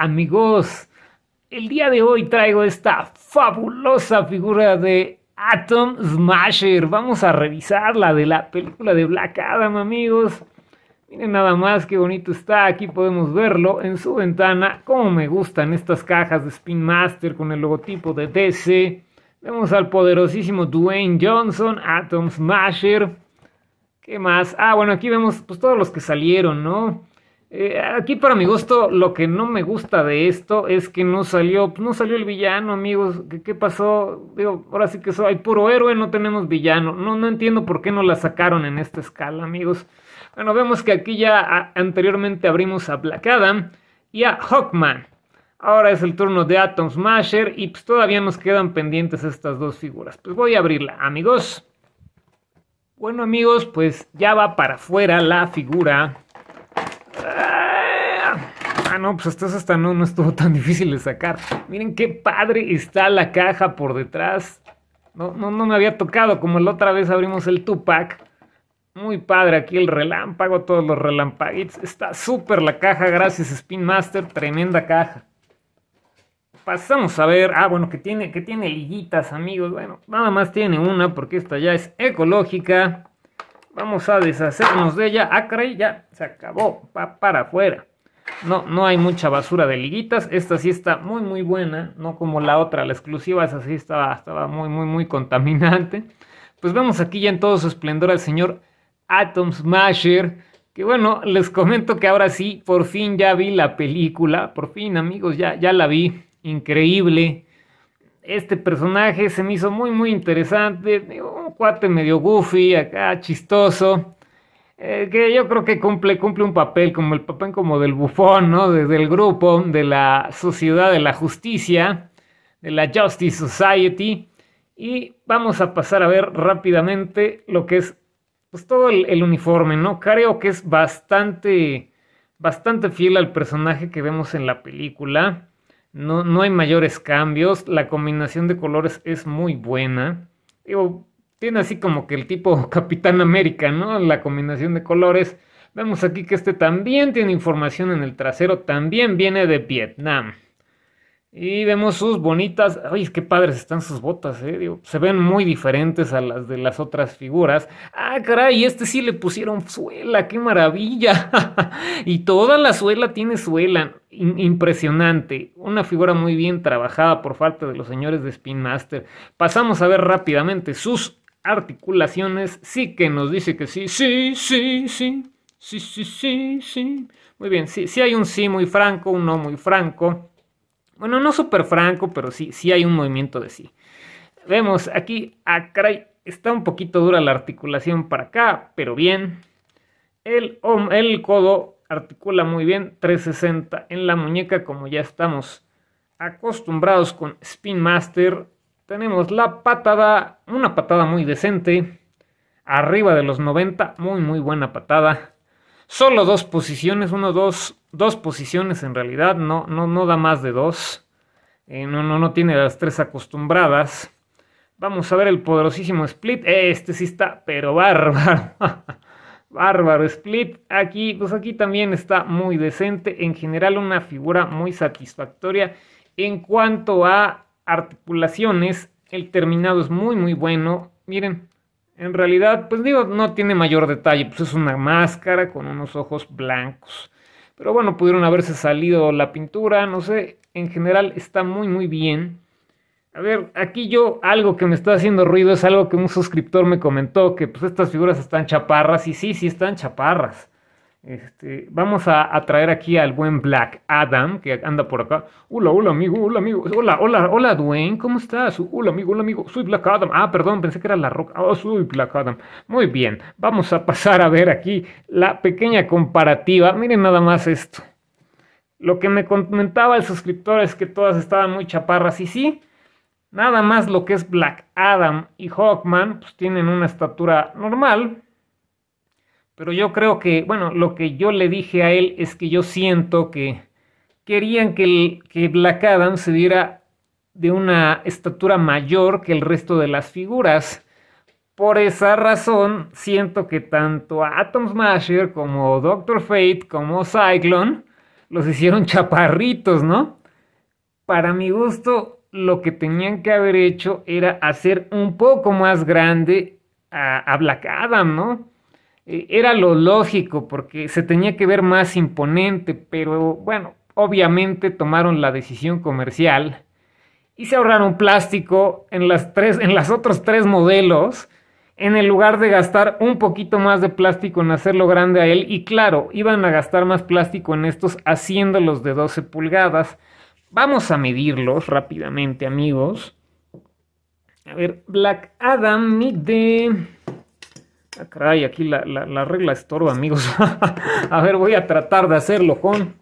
amigos. El día de hoy traigo esta fabulosa figura de Atom Smasher. Vamos a revisarla de la película de Black Adam, amigos. Miren nada más qué bonito está. Aquí podemos verlo en su ventana. Como me gustan estas cajas de Spin Master con el logotipo de DC. Vemos al poderosísimo Dwayne Johnson, Atom Smasher. ¿Qué más? Ah, bueno, aquí vemos pues, todos los que salieron, ¿no? Eh, aquí para mi gusto, lo que no me gusta de esto es que no salió, pues, no salió el villano, amigos. ¿Qué, pasó? Digo, ahora sí que hay puro héroe, no tenemos villano. No, no entiendo por qué no la sacaron en esta escala, amigos. Bueno, vemos que aquí ya anteriormente abrimos a Black Adam y a Hawkman. Ahora es el turno de Atom Smasher y pues todavía nos quedan pendientes estas dos figuras. Pues voy a abrirla, amigos. Bueno, amigos, pues ya va para afuera la figura ah, no, pues hasta no, no estuvo tan difícil de sacar. Miren qué padre está la caja por detrás. No, no, no me había tocado, como la otra vez abrimos el Tupac. Muy padre aquí el relámpago, todos los relampaguitos. Está súper la caja, gracias Spin Master, tremenda caja. Pasamos a ver, ah bueno, que tiene, que tiene liguitas amigos, bueno, nada más tiene una porque esta ya es ecológica. Vamos a deshacernos de ella. Ah, ya se acabó, va para afuera. No, no hay mucha basura de liguitas. Esta sí está muy, muy buena. No como la otra, la exclusiva, esa sí estaba, estaba muy, muy, muy contaminante. Pues vemos aquí ya en todo su esplendor al señor Atom Smasher. Que bueno, les comento que ahora sí, por fin ya vi la película. Por fin, amigos, ya, ya la vi. Increíble. Este personaje se me hizo muy, muy interesante. Un cuate medio goofy, acá chistoso. Eh, que yo creo que cumple, cumple un papel, como el papel como del bufón, ¿no? del grupo, de la sociedad, de la justicia, de la Justice Society. Y vamos a pasar a ver rápidamente lo que es pues, todo el, uniforme, ¿no? Creo que es bastante, bastante fiel al personaje que vemos en la película. No, no hay mayores cambios. La combinación de colores es muy buena. Digo, tiene así como que el tipo Capitán América, ¿no? La combinación de colores. Vemos aquí que este también tiene información en el trasero, también viene de Vietnam. Y vemos sus bonitas, ay, qué padres están sus botas, eh, se ven muy diferentes a las de las otras figuras. Ah, caray, este sí le pusieron suela, qué maravilla. y toda la suela tiene suela, impresionante. Una figura muy bien trabajada por parte de los señores de Spin Master. Pasamos a ver rápidamente sus articulaciones. Sí que nos dice que sí, sí, sí, sí, sí, sí, sí, sí. Muy bien, sí, sí hay un sí muy franco, un no muy franco. Bueno, no súper franco, pero sí, sí hay un movimiento de sí. Vemos aquí, a ah, está un poquito dura la articulación para acá, pero bien. El, el codo articula muy bien, 360 en la muñeca como ya estamos acostumbrados con Spin Master tenemos la patada, una patada muy decente, arriba de los 90, muy muy buena patada. Solo dos posiciones, uno, dos, dos posiciones en realidad, no, no, no da más de dos. Eh, no, no, no tiene las tres acostumbradas. Vamos a ver el poderosísimo split. Este sí está, pero bárbaro. bárbaro split. Aquí, pues aquí también está muy decente. En general, una figura muy satisfactoria en cuanto a articulaciones. El terminado es muy, muy bueno. Miren, en realidad, pues digo, no tiene mayor detalle. Pues es una máscara con unos ojos blancos. Pero bueno, pudieron haberse salido la pintura, no sé. En general está muy, muy bien. A ver, aquí yo algo que me está haciendo ruido es algo que un suscriptor me comentó, que pues estas figuras están chaparras. Y sí, sí están chaparras. Este, vamos a, traer aquí al buen Black Adam, que anda por acá. Hola, hola, amigo, hola, amigo. Hola, hola, hola, Dwayne, ¿cómo estás? Hola, amigo, hola, amigo. Soy Black Adam. Ah, perdón, pensé que era La Roca. Oh, soy Black Adam. Muy bien, vamos a pasar a ver aquí la pequeña comparativa. Miren nada más esto. Lo que me comentaba el suscriptor es que todas estaban muy chaparras y sí. Nada más lo que es Black Adam y Hawkman, pues tienen una estatura normal, pero yo creo que, bueno, lo que yo le dije a él es que yo siento que querían que, Black Adam se diera de una estatura mayor que el resto de las figuras. Por esa razón, siento que tanto a Atom Smasher como Doctor Fate como Cyclone los hicieron chaparritos, ¿no? Para mi gusto, lo que tenían que haber hecho era hacer un poco más grande a, a Black Adam, ¿no? Eh, era lo lógico porque se tenía que ver más imponente, pero bueno, obviamente tomaron la decisión comercial y se ahorraron plástico en las, tres, en las otros tres modelos en el lugar de gastar un poquito más de plástico en hacerlo grande a él. Y claro, iban a gastar más plástico en estos haciéndolos de 12 pulgadas. Vamos a medirlos rápidamente, amigos. A ver, Black Adam mide Ah, aquí la, la, regla estorba, amigos. a ver, voy a tratar de hacerlo con,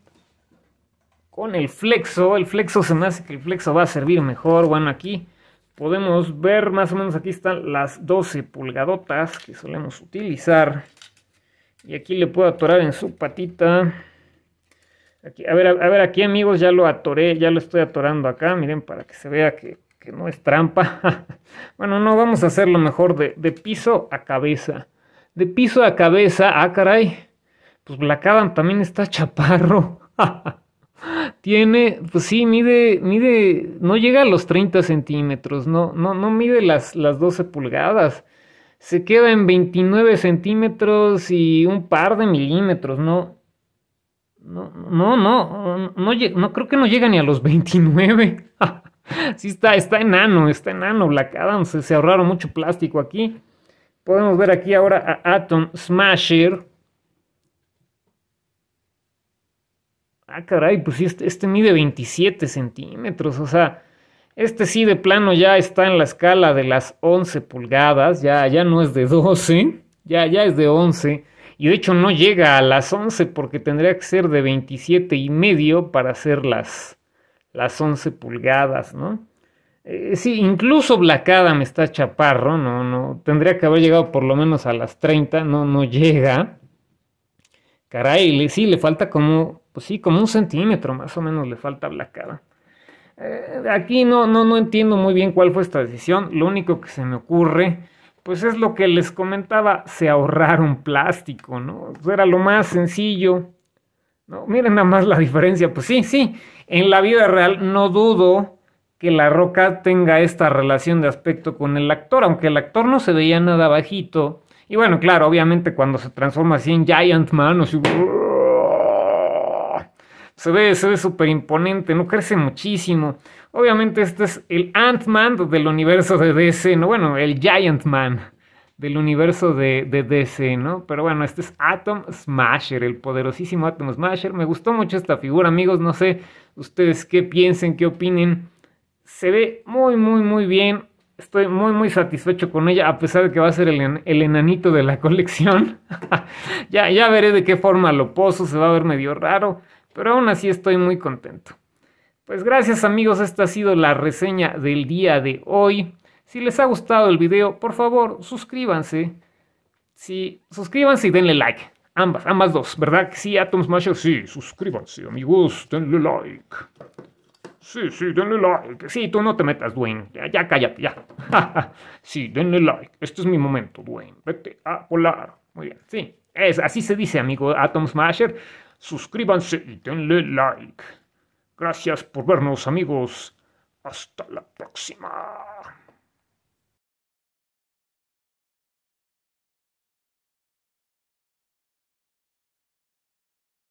con el flexo. El flexo se me hace que el flexo va a servir mejor. Bueno, aquí podemos ver más o menos, aquí están las 12 pulgadotas que solemos utilizar. Y aquí le puedo atorar en su patita. a, ver, a ver, aquí amigos, ya lo atoré, ya lo estoy atorando acá. Miren, para que se vea que no es trampa. bueno, no, vamos a hacer lo mejor de, piso a cabeza. De piso a cabeza, ah, caray. Pues Adam también está chaparro. Tiene, pues sí, mide, mide, no llega a los 30 centímetros, no, no, no mide las, las 12 pulgadas. Se queda en 29 centímetros y un par de milímetros, ¿no? No, no, no, no, no, no creo que no llega ni a los 29 sí, está, está enano, está enano Black Se, ahorraron mucho plástico aquí. Podemos ver aquí ahora a Atom Smasher. Ah, caray, pues este, este mide 27 centímetros. O sea, este sí de plano ya está en la escala de las 11 pulgadas. Ya, ya no es de 12, ya, ya es de 11. Y de hecho no llega a las 11 porque tendría que ser de 27 y medio para hacer las, las 11 pulgadas, ¿no? Eh, sí, incluso blacada me está chaparro, no, no, tendría que haber llegado por lo menos a las 30, no, no llega. Caray, sí, le falta como, pues sí, como un centímetro más o menos le falta blacada. Eh, aquí no, no, no entiendo muy bien cuál fue esta decisión, lo único que se me ocurre pues es lo que les comentaba, se ahorraron plástico, ¿no? Pues era lo más sencillo. ¿no? Miren nada más la diferencia. Pues sí, sí, en la vida real no dudo que la roca tenga esta relación de aspecto con el actor, aunque el actor no se veía nada bajito. Y bueno, claro, obviamente cuando se transforma así en Giant Man, o se ve se súper imponente, no crece muchísimo. Obviamente este es el Ant-Man del universo de DC, no bueno, el Giant Man del universo de, de, DC, ¿no? Pero bueno, este es Atom Smasher, el poderosísimo Atom Smasher. Me gustó mucho esta figura, amigos. No sé ustedes qué piensen, qué opinen. Se ve muy, muy, muy bien. Estoy muy, muy satisfecho con ella, a pesar de que va a ser el, enanito de la colección. ya, ya veré de qué forma lo poso, se va a ver medio raro, pero aún así estoy muy contento. Pues gracias amigos, esta ha sido la reseña del día de hoy. Si les ha gustado el video, por favor, suscríbanse. Sí, suscríbanse y denle like. Ambas, ambas dos, ¿verdad? Sí, Atom Smasher, sí, suscríbanse, amigos, denle like. Sí, sí, denle like. Sí, tú no te metas, Dwayne. Ya, ya cállate, ya. sí, denle like. Este es mi momento, Dwayne. Vete a volar. Muy bien, sí. Es, así se dice, amigo Atom Smasher. Suscríbanse y denle like. Gracias por vernos, amigos. Hasta la próxima.